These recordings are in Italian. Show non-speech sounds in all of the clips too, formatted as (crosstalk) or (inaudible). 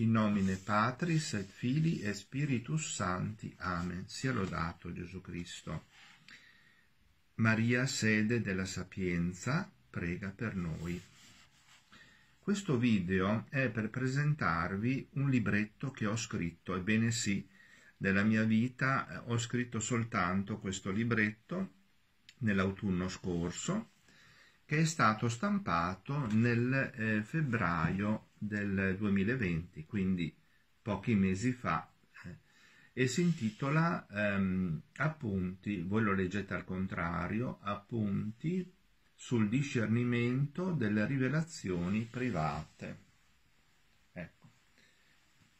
In nomine Patris et Fili e Spiritus Santi. Amen. Sia lodato Gesù Cristo. Maria, sede della sapienza, prega per noi. Questo video è per presentarvi un libretto che ho scritto, ebbene sì, della mia vita eh, ho scritto soltanto questo libretto nell'autunno scorso, che è stato stampato nel eh, febbraio del 2020, quindi pochi mesi fa, eh, e si intitola ehm, Appunti, voi lo leggete al contrario, Appunti sul discernimento delle rivelazioni private. Ecco.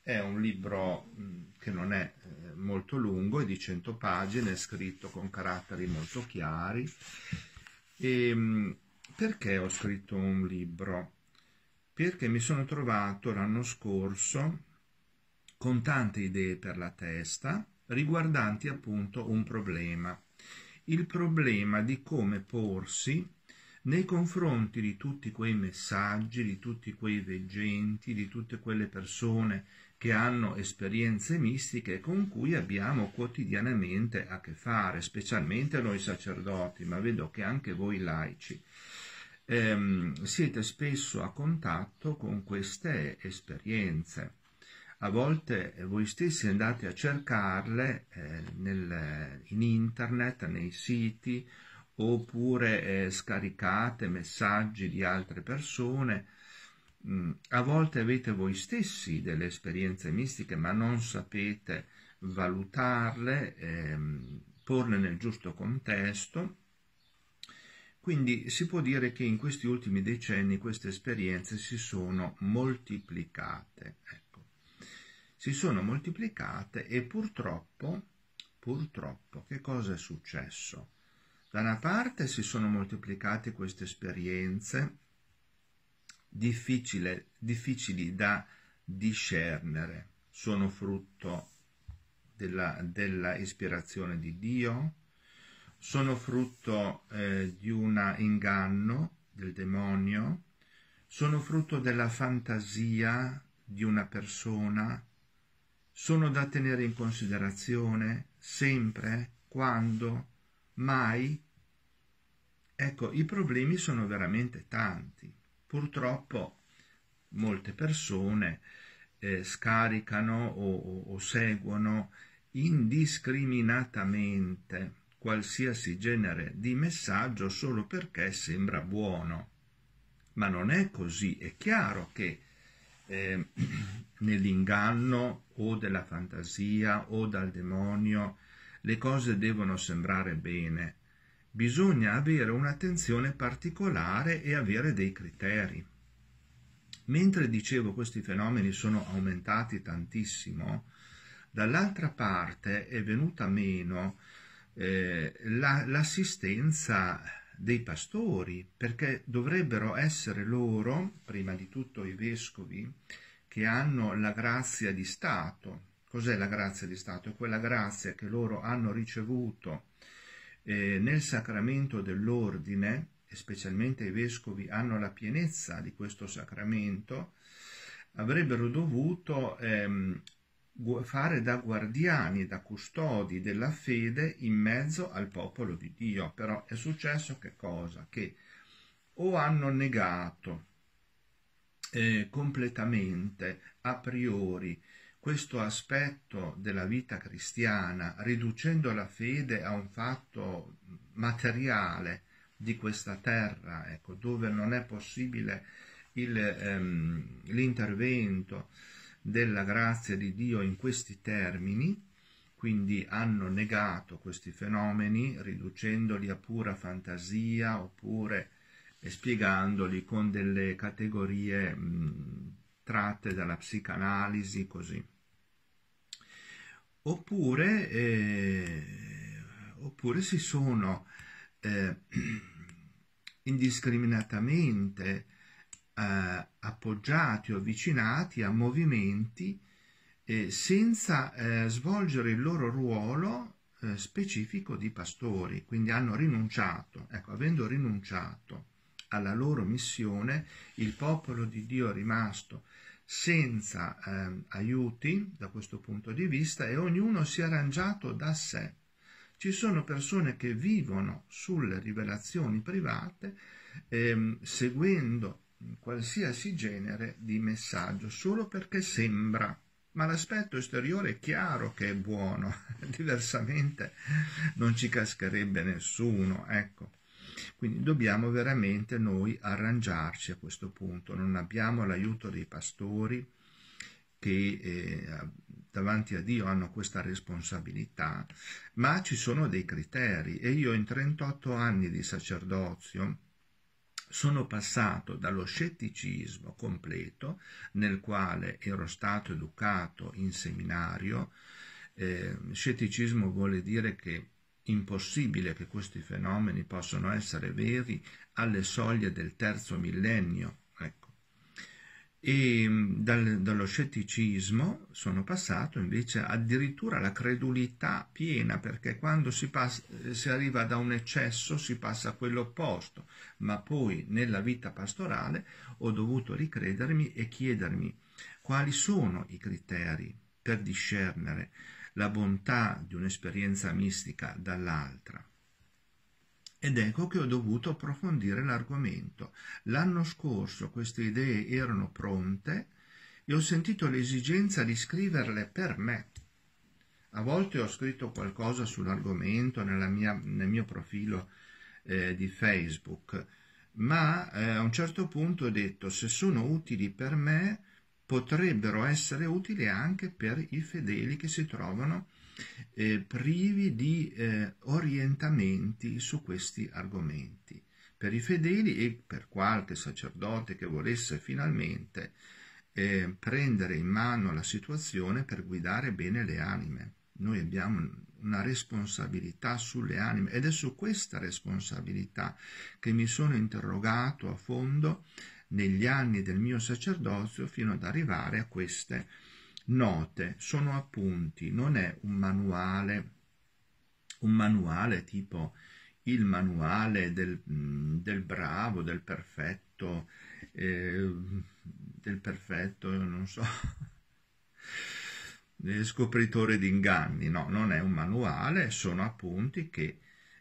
È un libro mm, che non è eh, molto lungo, è di 100 pagine, è scritto con caratteri molto chiari. E, mm, perché ho scritto un libro? perché mi sono trovato l'anno scorso con tante idee per la testa riguardanti appunto un problema, il problema di come porsi nei confronti di tutti quei messaggi, di tutti quei veggenti, di tutte quelle persone che hanno esperienze mistiche con cui abbiamo quotidianamente a che fare, specialmente noi sacerdoti, ma vedo che anche voi laici ehm, siete spesso a contatto con queste esperienze. A volte voi stessi andate a cercarle eh, nel, in internet, nei siti, oppure eh, scaricate messaggi di altre persone. Mm, a volte avete voi stessi delle esperienze mistiche, ma non sapete valutarle, ehm, porle nel giusto contesto quindi si può dire che in questi ultimi decenni queste esperienze si sono moltiplicate. Ecco. Si sono moltiplicate e purtroppo, purtroppo, che cosa è successo? Da una parte si sono moltiplicate queste esperienze difficili da discernere, sono frutto della, della ispirazione di Dio, sono frutto eh, di un inganno del demonio, sono frutto della fantasia di una persona, sono da tenere in considerazione sempre, quando, mai. Ecco, i problemi sono veramente tanti. Purtroppo molte persone eh, scaricano o, o, o seguono indiscriminatamente qualsiasi genere di messaggio solo perché sembra buono. Ma non è così, è chiaro che eh, (clears throat) nell'inganno o della fantasia o dal demonio le cose devono sembrare bene. Bisogna avere un'attenzione particolare e avere dei criteri. Mentre dicevo questi fenomeni sono aumentati tantissimo, dall'altra parte è venuta meno eh, la, l'assistenza dei pastori, perché dovrebbero essere loro, prima di tutto i vescovi, che hanno la grazia di Stato. Cos'è la grazia di Stato? È quella grazia che loro hanno ricevuto eh, nel sacramento dell'ordine, e specialmente i vescovi hanno la pienezza di questo sacramento, avrebbero dovuto ehm, fare da guardiani, da custodi della fede in mezzo al popolo di Dio. Però è successo che cosa? Che o hanno negato eh, completamente, a priori, questo aspetto della vita cristiana, riducendo la fede a un fatto materiale di questa terra, ecco, dove non è possibile il, ehm, l'intervento, della grazia di Dio in questi termini, quindi hanno negato questi fenomeni riducendoli a pura fantasia oppure spiegandoli con delle categorie mh, tratte dalla psicanalisi così. Oppure, eh, oppure si sono eh, (clears throat) indiscriminatamente eh, appoggiati o avvicinati a movimenti eh, senza eh, svolgere il loro ruolo eh, specifico di pastori, quindi hanno rinunciato, ecco, avendo rinunciato alla loro missione, il popolo di Dio è rimasto senza ehm, aiuti da questo punto di vista e ognuno si è arrangiato da sé. Ci sono persone che vivono sulle rivelazioni private, ehm, seguendo in qualsiasi genere di messaggio solo perché sembra, ma l'aspetto esteriore è chiaro che è buono, (laughs) diversamente non ci cascherebbe nessuno, ecco. Quindi dobbiamo veramente noi arrangiarci a questo punto, non abbiamo l'aiuto dei pastori che eh, davanti a Dio hanno questa responsabilità, ma ci sono dei criteri e io in 38 anni di sacerdozio sono passato dallo scetticismo completo, nel quale ero stato educato in seminario. Eh, scetticismo vuole dire che impossibile che questi fenomeni possano essere veri alle soglie del terzo millennio, e mm, dal, dallo scetticismo sono passato invece addirittura alla credulità piena perché quando si, passa, si arriva da un eccesso si passa a quello opposto ma poi nella vita pastorale ho dovuto ricredermi e chiedermi quali sono i criteri per discernere la bontà di un'esperienza mistica dall'altra ed ecco che ho dovuto approfondire l'argomento. L'anno scorso queste idee erano pronte e ho sentito l'esigenza di scriverle per me. A volte ho scritto qualcosa sull'argomento mia, nel mio profilo eh, di Facebook, ma eh, a un certo punto ho detto se sono utili per me potrebbero essere utili anche per i fedeli che si trovano eh, privi di eh, orientamenti su questi argomenti. Per i fedeli e per qualche sacerdote che volesse finalmente eh, prendere in mano la situazione per guidare bene le anime. Noi abbiamo una responsabilità sulle anime ed è su questa responsabilità che mi sono interrogato a fondo negli anni del mio sacerdozio fino ad arrivare a queste note. Sono appunti, non è un manuale, un manuale tipo il manuale del, mm, del bravo, del perfetto, eh, del perfetto, non so, (laughs) scopritore di inganni. No, non è un manuale, sono appunti che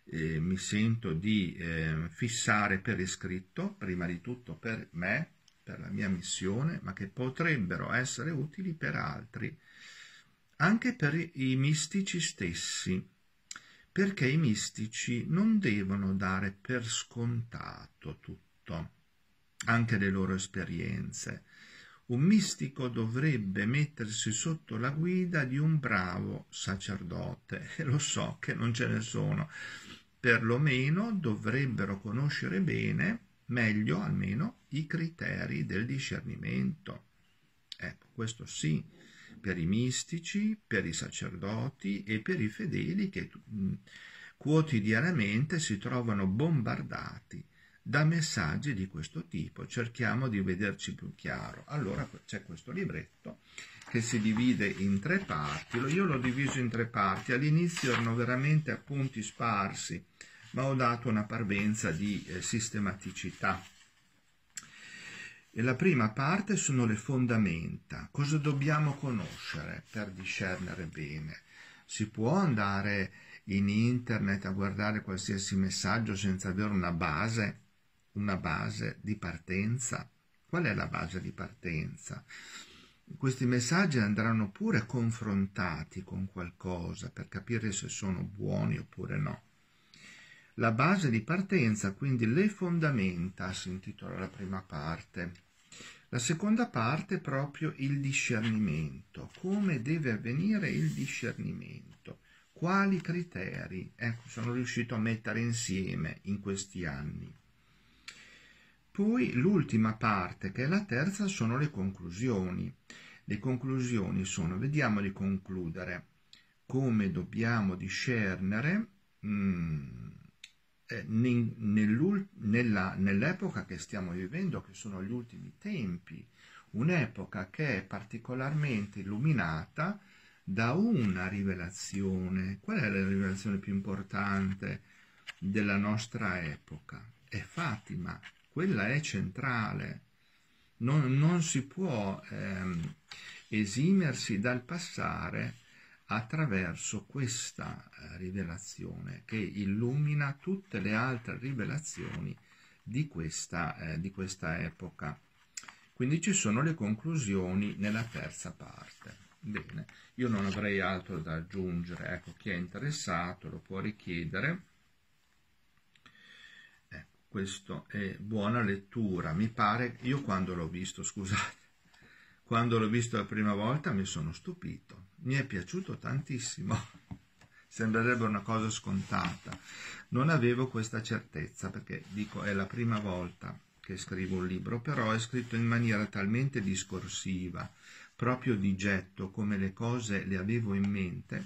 eh, mi sento di eh, fissare per iscritto, prima di tutto per me, per la mia missione, ma che potrebbero essere utili per altri, anche per i mistici stessi, perché i mistici non devono dare per scontato tutto, anche le loro esperienze un mistico dovrebbe mettersi sotto la guida di un bravo sacerdote. E (laughs) lo so che non ce ne sono. Perlomeno dovrebbero conoscere bene, meglio almeno, i criteri del discernimento. Ecco, questo sì, per i mistici, per i sacerdoti e per i fedeli che mm, quotidianamente si trovano bombardati da messaggi di questo tipo, cerchiamo di vederci più chiaro. Allora c'è questo libretto che si divide in tre parti, io l'ho diviso in tre parti, all'inizio erano veramente appunti sparsi, ma ho dato una parvenza di eh, sistematicità. E la prima parte sono le fondamenta, cosa dobbiamo conoscere per discernere bene. Si può andare in internet a guardare qualsiasi messaggio senza avere una base una base di partenza? Qual è la base di partenza? Questi messaggi andranno pure confrontati con qualcosa per capire se sono buoni oppure no. La base di partenza, quindi le fondamenta, si intitola la prima parte. La seconda parte è proprio il discernimento, come deve avvenire il discernimento, quali criteri, ecco, sono riuscito a mettere insieme in questi anni. Poi l'ultima parte, che è la terza, sono le conclusioni. Le conclusioni sono, vediamo di concludere, come dobbiamo discernere mm, eh, nell'epoca che stiamo vivendo, che sono gli ultimi tempi, un'epoca che è particolarmente illuminata da una rivelazione. Qual è la rivelazione più importante della nostra epoca? È Fatima, quella è centrale. Non, non si può ehm, esimersi dal passare attraverso questa eh, rivelazione che illumina tutte le altre rivelazioni di questa, eh, di questa epoca. Quindi ci sono le conclusioni nella terza parte. Bene, io non avrei altro da aggiungere, ecco chi è interessato lo può richiedere. Questo è buona lettura, mi pare, io quando l'ho visto, scusate, quando l'ho visto la prima volta mi sono stupito, mi è piaciuto tantissimo, (laughs) sembrerebbe una cosa scontata, non avevo questa certezza perché dico è la prima volta che scrivo un libro, però è scritto in maniera talmente discorsiva, proprio di getto, come le cose le avevo in mente,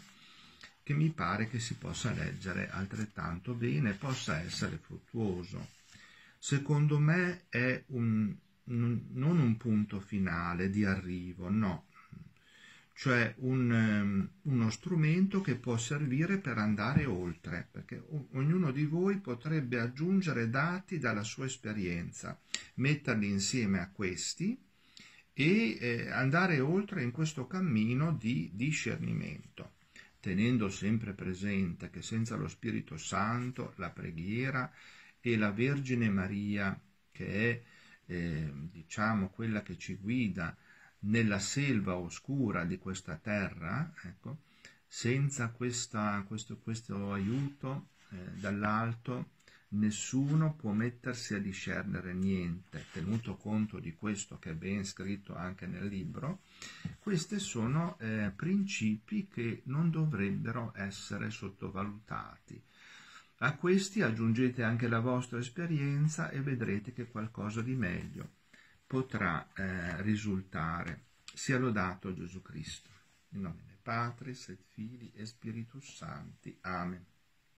che mi pare che si possa leggere altrettanto bene, possa essere fruttuoso. Secondo me è un, un, non un punto finale di arrivo, no, cioè un, um, uno strumento che può servire per andare oltre, perché o- ognuno di voi potrebbe aggiungere dati dalla sua esperienza, metterli insieme a questi e eh, andare oltre in questo cammino di discernimento tenendo sempre presente che senza lo Spirito Santo la preghiera e la Vergine Maria, che è eh, diciamo quella che ci guida nella selva oscura di questa terra, ecco, senza questa, questo, questo, aiuto eh, dall'alto nessuno può mettersi a discernere niente, tenuto conto di questo che è ben scritto anche nel libro, questi sono eh, principi che non dovrebbero essere sottovalutati. A questi aggiungete anche la vostra esperienza e vedrete che qualcosa di meglio potrà eh, risultare. Sia lodato Gesù Cristo. In nome dei Padre, et Fili e Spiritus Santi. Amen.